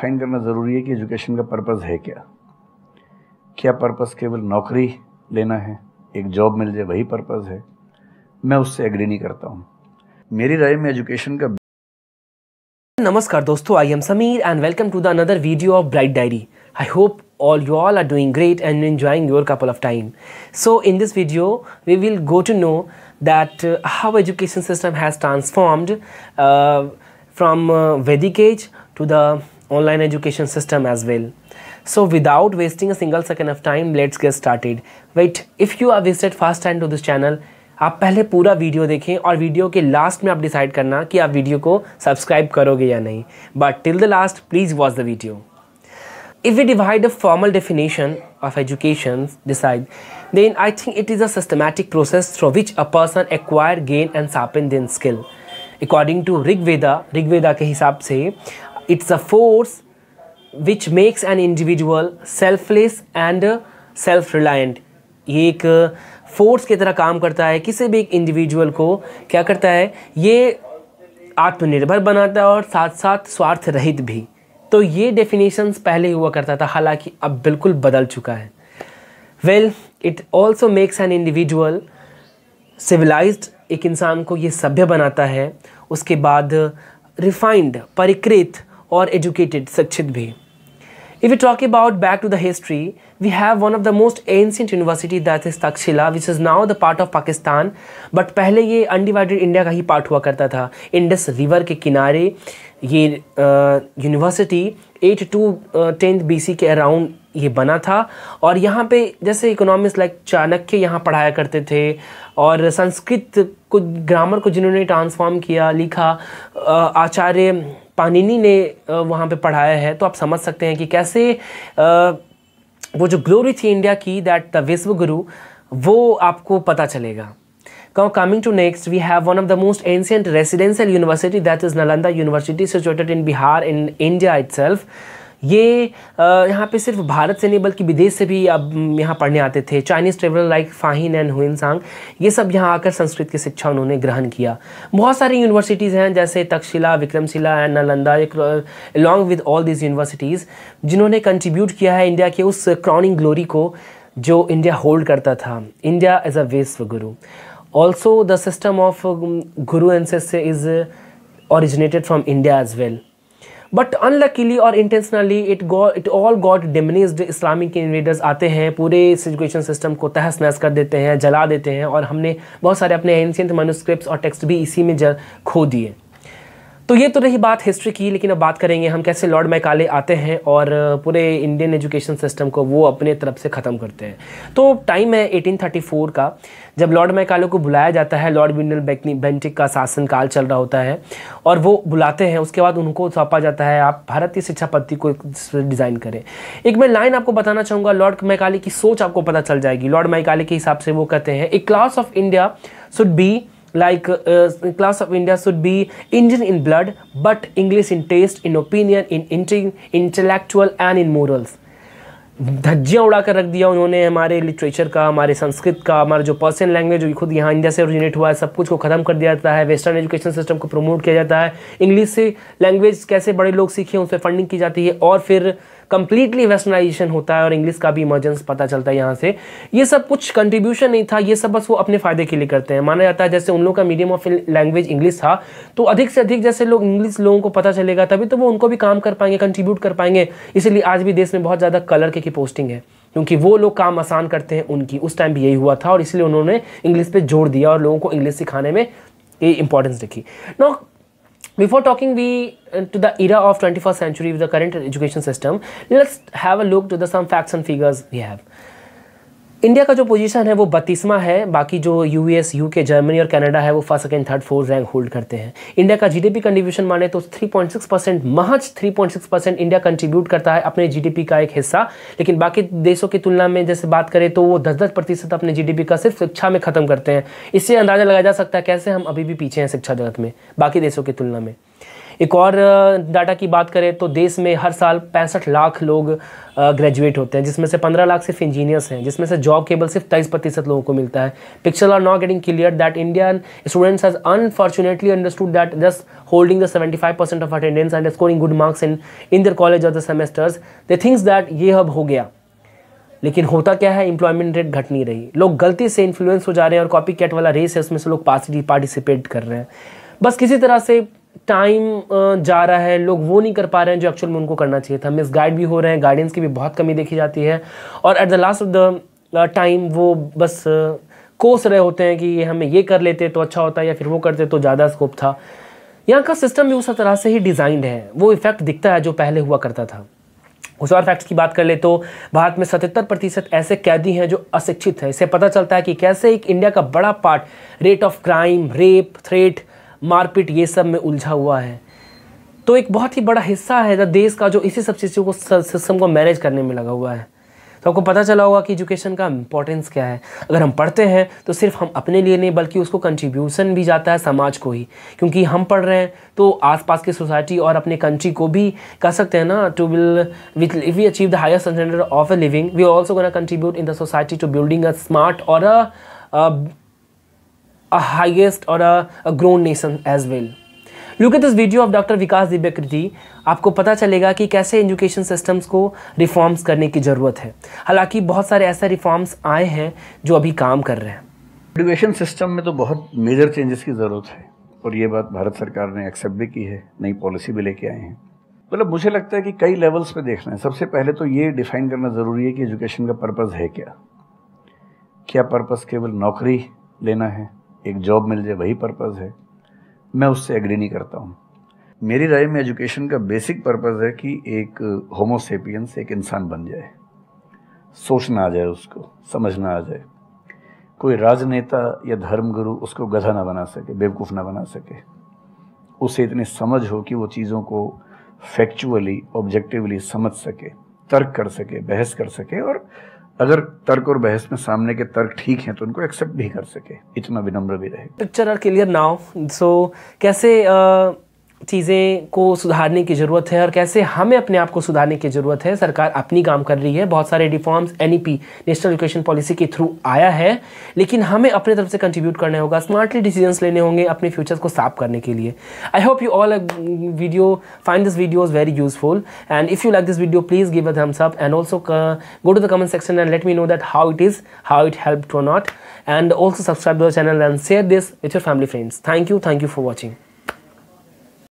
Define करना ज़रूरी है कि एजुकेशन का पर्पस है क्या क्या पर्पस केवल नौकरी लेना है एक जॉब मिल जाए वही पर्पस है मैं उससे एग्री नहीं करता हूँ मेरी राय में एजुकेशन का नमस्कार दोस्तों I am Sameer and welcome to the another video of Bright Diary I hope all you all are doing great and enjoying your couple of time so in this video we will go to know that how education system has transformed from Vedic age to the online education system as well. So without wasting a single second of time, let's get started. Wait, if you are visited first time to this channel, आप पहले पूरा video देखें और video के last में आप decide करना कि आप वीडियो को सब्सक्राइब करोगे या नहीं but till the last please watch the video if you divide a formal definition of education decide then I think it is a systematic process through which a person acquire gain and sharpen दिन skill according to Rigveda Rigveda के हिसाब से it's a force which makes an individual selfless and uh, self reliant ये एक force uh, की तरह काम करता है किसी भी एक इंडिविजुअल को क्या करता है ये आत्मनिर्भर बनाता है और साथ साथ स्वार्थ रहित भी तो ये डेफिनेशंस पहले हुआ करता था हालांकि अब बिल्कुल बदल चुका है well it also makes an individual civilize एक इंसान को ये सभ्य बनाता है उसके बाद रिफाइंड uh, परिकृत और एजुकेटेड शिक्षित भी if you talk about back to the history we have one of the most ancient university that is Takshashila which is now the part of Pakistan but पहले ये अनडिवाइडेड इंडिया का ही पार्ट हुआ करता था Indus river के किनारे ये university eight to tenth B C के अराउंड ये बना था और यहाँ पे जैसे इकोनॉमिक्स लाइक चाणक्य यहाँ पढ़ाया करते थे और संस्कृत को ग्रामर को जिन्होंने ट्रांसफॉर्म किया लिखा आचार्य पानिनी ने वहाँ पे पढ़ाया है तो आप समझ सकते हैं कि कैसे वो जो ग्लोरी थी इंडिया की दैट द विश्व गुरु वो आपको पता चलेगा कौ coming to next we have one of the most ancient residential university that is Nalanda university situated in Bihar in India itself ये यहाँ पे सिर्फ भारत से नहीं बल्कि विदेश से भी अब यहाँ पढ़ने आते थे Chinese traveller like Fahien and Hiuen Tsang ये सब यहाँ आकर संस्कृत की शिक्षा उन्होंने ग्रहण किया बहुत सारी यूनिवर्सिटीज़ हैं जैसे Takshashila Vikramshila and Nalanda along with all these universities जिन्होंने कंट्रीब्यूट किया है इंडिया के उस क्राउनिंग ग्लोरी को जो इंडिया होल्ड करता था इंडिया एज अ विश्व गुरु also the system of guru and is originated from India as well. But unluckily और intentionally it got it all got diminished Islamic invaders आते हैं पूरे एजुकेशन सिस्टम को तहस नहस कर देते हैं जला देते हैं और हमने बहुत सारे अपने एंशियंट मनुस्क्रिप्ट और टेक्स्ट भी इसी में खो दिए तो ये तो रही बात हिस्ट्री की लेकिन अब बात करेंगे हम कैसे लॉर्ड मैकाले आते हैं और पूरे इंडियन एजुकेशन सिस्टम को वो अपने तरफ से ख़त्म करते हैं तो टाइम है 1834 का जब लॉर्ड मैकाले को बुलाया जाता है लॉर्ड विंडल बेंटिक का शासनकाल चल रहा होता है और वो बुलाते हैं उसके बाद उनको सौंपा जाता है आप भारतीय शिक्षा पद्धति को डिज़ाइन करें एक मैं लाइन आपको बताना चाहूँगा लॉर्ड मैकाले की सोच आपको पता चल जाएगी लॉर्ड मैकाले के हिसाब से वो कहते हैं a class of India should be like uh, class of India should be Indian in blood but English in taste, in opinion, in and intellectual and in morals. धज्जियाँ उड़ा कर रख दिया उन्होंने हमारे लिटरेचर का हमारे संस्कृत का हमारा जो पर्सन लैंग्वेज भी खुद यहाँ इंडिया से ओरिजिनेट हुआ है सब कुछ को ख़त्म कर दिया जाता है वेस्टर्न एजुकेशन सिस्टम को प्रमोट किया जाता है इंग्लिश से लैंग्वेज कैसे बड़े लोग सीखे उस पर फंडिंग की जाती है और फिर कंप्लीटली वेस्टर्नाइजेशन होता है और इंग्लिश का भी इमर्जेंस पता चलता है यहाँ से ये सब कुछ कंट्रीब्यूशन नहीं था ये सब बस वो अपने फ़ायदे के लिए करते हैं माना जाता है जैसे उन लोगों का मीडियम ऑफ लैंग्वेज इंग्लिश था तो अधिक से अधिक जैसे लोग इंग्लिश लोगों को पता चलेगा तभी तो वो उनको भी काम कर पाएंगे कंट्रीब्यूट कर पाएंगे इसीलिए आज भी देश में बहुत ज़्यादा कलर के की पोस्टिंग है क्योंकि वो लोग काम आसान करते हैं उनकी उस टाइम भी यही हुआ था और इसलिए उन्होंने इंग्लिश पे जोर दिया और लोगों को इंग्लिश सिखाने में ये इंपॉर्टेंस रखी now before talking we uh, to the era of 21st century with the current education system let's have a look to the some facts and figures we have India का जो position है वो बत्तीसवां है बाकी जो US UK Germany और Canada है वो first second third fourth rank hold करते हैं इंडिया का जीडीपी कंट्रीब्यूशन माने तो 3.6 परसेंट महज 3.6 परसेंट इंडिया कंट्रीब्यूट करता है अपने जीडीपी का एक हिस्सा लेकिन बाकी देशों की तुलना में जैसे बात करें तो वो दस दस प्रतिशत अपने जी का सिर्फ शिक्षा में खत्म करते हैं इससे अंदाजा लगाया जा सकता है कैसे हम अभी भी पीछे हैं शिक्षा जगत में बाकी देशों की तुलना में एक और डाटा की बात करें तो देश में हर साल पैंसठ लाख लोग ग्रेजुएट होते हैं जिसमें से पंद्रह लाख सिर्फ इंजीनियर्स हैं जिसमें से जॉब केवल सिर्फ तेईस प्रतिशत लोगों को मिलता है picture are not getting clear that Indian students has unfortunately understood that just holding the seventy five percent of attendance and scoring good marks in in their college of the semesters they thinks that ये अब हो गया लेकिन होता क्या है employment rate घट नहीं रही लोग गलती से इन्फ्लुएंस हो जा रहे हैं और कॉपी कैट वाला रेस है उसमें से लोग पार्टिसिपेट कर रहे हैं बस किसी तरह से टाइम जा रहा है लोग वो नहीं कर पा रहे हैं जो एक्चुअल में उनको करना चाहिए था मिस गाइड भी हो रहे हैं गाइडेंस की भी बहुत कमी देखी जाती है और at the last of the time वो बस कोस रहे होते हैं कि ये हमें ये कर लेते तो अच्छा होता या फिर वो करते तो ज़्यादा स्कोप था यहाँ का सिस्टम भी उस तरह से ही डिज़ाइंड है वो इफ़ेक्ट दिखता है जो पहले हुआ करता था उस और फैक्ट्स की बात कर ले तो भारत में 77 प्रतिशत ऐसे कैदी हैं जो अशिक्षित हैं इससे पता चलता है कि कैसे एक इंडिया का बड़ा part rate of crime rape threat मारपीट ये सब में उलझा हुआ है तो एक बहुत ही बड़ा हिस्सा है देश का जो इसी सब चीज़ों को सिस्टम को मैनेज करने में लगा हुआ है तो आपको पता चला होगा कि एजुकेशन का इम्पोर्टेंस क्या है अगर हम पढ़ते हैं तो सिर्फ हम अपने लिए नहीं बल्कि उसको कंट्रीब्यूशन भी जाता है समाज को ही क्योंकि हम पढ़ रहे हैं तो आसपास की सोसाइटी और अपने कंट्री को भी कह सकते हैं ना to will with if we achieve the highest standard of a living we also gonna contribute in the society to building a smart or a a highest or a, a grown nation as well. Look at this video of doctor Vikas Divya आपको पता चलेगा कि कैसे education systems को reforms करने की ज़रूरत है हालांकि बहुत सारे ऐसे रिफॉर्म्स आए हैं जो अभी काम कर रहे हैं एजुकेशन सिस्टम में तो बहुत मेजर चेंजेस की ज़रूरत है और ये बात भारत सरकार ने एक्सेप्ट भी की है नई पॉलिसी भी लेके आए हैं मतलब मुझे लगता है कि कई लेवल्स पर देखना है सबसे पहले तो ये डिफाइन करना ज़रूरी है कि एजुकेशन का पर्पज़ है क्या क्या पर्पज़ केवल नौकरी लेना है एक जॉब मिल जाए वही पर्पस है मैं उससे एग्री नहीं करता हूँ मेरी राय में एजुकेशन का बेसिक पर्पस है कि एक होमोसेपियंस एक इंसान बन जाए सोचना आ जाए उसको समझना आ जाए कोई राजनेता या धर्मगुरु उसको गधा ना बना सके बेवकूफ़ ना बना सके उसे इतनी समझ हो कि वो चीज़ों को फैक्चुअली ऑब्जेक्टिवली समझ सके तर्क कर सके बहस कर सके और अगर तर्क और बहस में सामने के तर्क ठीक हैं तो उनको एक्सेप्ट भी कर सके इतना विनम्र भी रहे picture are clear now so कैसे uh... चीज़ें को सुधारने की ज़रूरत है और कैसे हमें अपने आप को सुधारने की ज़रूरत है सरकार अपनी काम कर रही है बहुत सारे reforms an national education policy के थ्रू आया है लेकिन हमें अपने तरफ से कंट्रीब्यूट करना होगा स्मार्टली डिसीजंस लेने होंगे अपने फ्यूचर्स को साफ करने के लिए I hope you all video find this video is very useful and if you like this video please give a thumbs up and also go to the comment section and let me know that how it is how it help to not and also subscribe to channel and share this with your family friends thank you thank you for watching